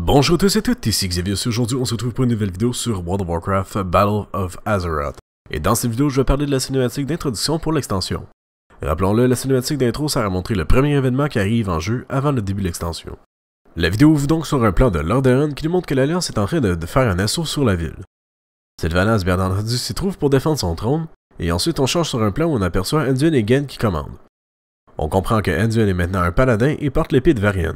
Bonjour à tous et à toutes, ici Xavier. Aujourd'hui, on se retrouve pour une nouvelle vidéo sur World of Warcraft Battle of Azeroth. Et dans cette vidéo, je vais parler de la cinématique d'introduction pour l'extension. Rappelons-le, la cinématique d'intro sert à montrer le premier événement qui arrive en jeu avant le début de l'extension. La vidéo ouvre donc sur un plan de Lordaeron qui nous montre que l'Alliance est en train de, faire un assaut sur la ville. Cette valence entendu, s'y trouve pour défendre son trône, et ensuite on change sur un plan où on aperçoit Anduin et Gen qui commandent. On comprend que Anduin est maintenant un paladin et porte l'épée de Varian.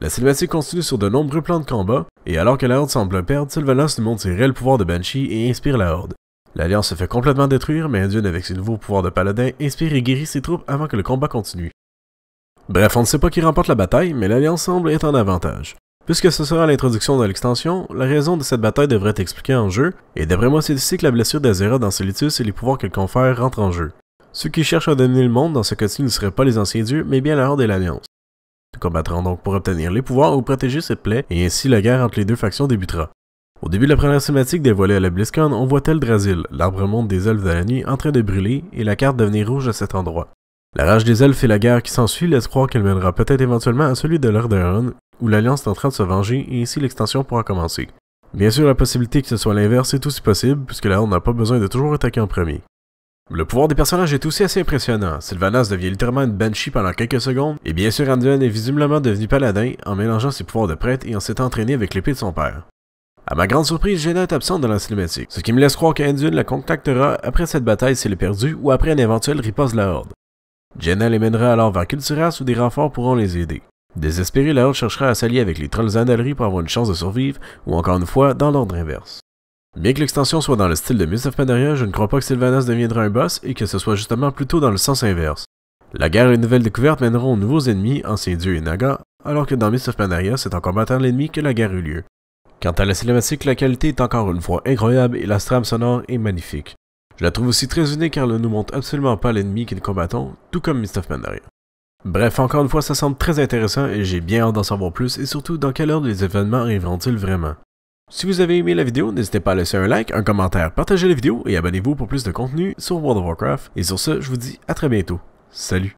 La cinématique continue sur de nombreux plans de combat, et alors que la Horde semble perdre, Sylvanas lui montre ses réels pouvoirs de Banshee et inspire la Horde. L'Alliance se fait complètement détruire, mais Indune avec ses nouveaux pouvoirs de paladin inspire et guérit ses troupes avant que le combat continue. Bref, on ne sait pas qui remporte la bataille, mais l'Alliance semble être en avantage. Puisque ce sera l'introduction de l'extension, la raison de cette bataille devrait être expliquée en jeu, et d'après moi c'est ici que la blessure d'Azera dans Solitus et les pouvoirs qu'elle confère rentrent en jeu. Ceux qui cherchent à dominer le monde dans ce cas ne seraient pas les anciens dieux, mais bien la Horde et l'Alliance. Combattront donc pour obtenir les pouvoirs ou protéger cette plaie, et ainsi la guerre entre les deux factions débutera. Au début de la première cinématique dévoilée à la BlizzCon, on voit tel drazil, l'arbre monde des elfes de la nuit, en train de brûler, et la carte devenir rouge à cet endroit. La rage des elfes et la guerre qui s'ensuit laissent croire qu'elle mènera peut-être éventuellement à celui de l'Orderon, où l'Alliance est en train de se venger et ainsi l'extension pourra commencer. Bien sûr, la possibilité que ce soit l'inverse est aussi possible, puisque là on n'a pas besoin de toujours attaquer en premier. Le pouvoir des personnages est aussi assez impressionnant. Sylvanas devient littéralement une banshee pendant quelques secondes, et bien sûr Anduin est visiblement devenu paladin en mélangeant ses pouvoirs de prêtre et en s'étant entraîné avec l'épée de son père. À ma grande surprise, Jaina est absente dans la cinématique, ce qui me laisse croire qu'Anduin la contactera après cette bataille s'il est perdu ou après un éventuel riposte de la Horde. Jaina les mènera alors vers Culturas où des renforts pourront les aider. Désespérée, la Horde cherchera à s'allier avec les Trolls Andalri pour avoir une chance de survivre, ou encore une fois, dans l'ordre inverse. Bien que l'extension soit dans le style de Mists of Pandaria, je ne crois pas que Sylvanas deviendra un boss et que ce soit justement plutôt dans le sens inverse. La guerre et une nouvelle découverte mèneront aux nouveaux ennemis, anciens dieux et naga, alors que dans Mists of Pandaria, c'est en combattant l'ennemi que la guerre eut lieu. Quant à la cinématique, la qualité est encore une fois incroyable et la trame sonore est magnifique. Je la trouve aussi très unique car elle ne nous montre absolument pas l'ennemi que nous combattons, tout comme Mists of Pandaria. Bref, encore une fois, ça semble très intéressant et j'ai bien hâte d'en savoir plus et surtout dans quelle heure les événements arriveront-ils vraiment. Si vous avez aimé la vidéo, n'hésitez pas à laisser un like, un commentaire, partager la vidéo et abonnez-vous pour plus de contenu sur World of Warcraft. Et sur ce, je vous dis à très bientôt. Salut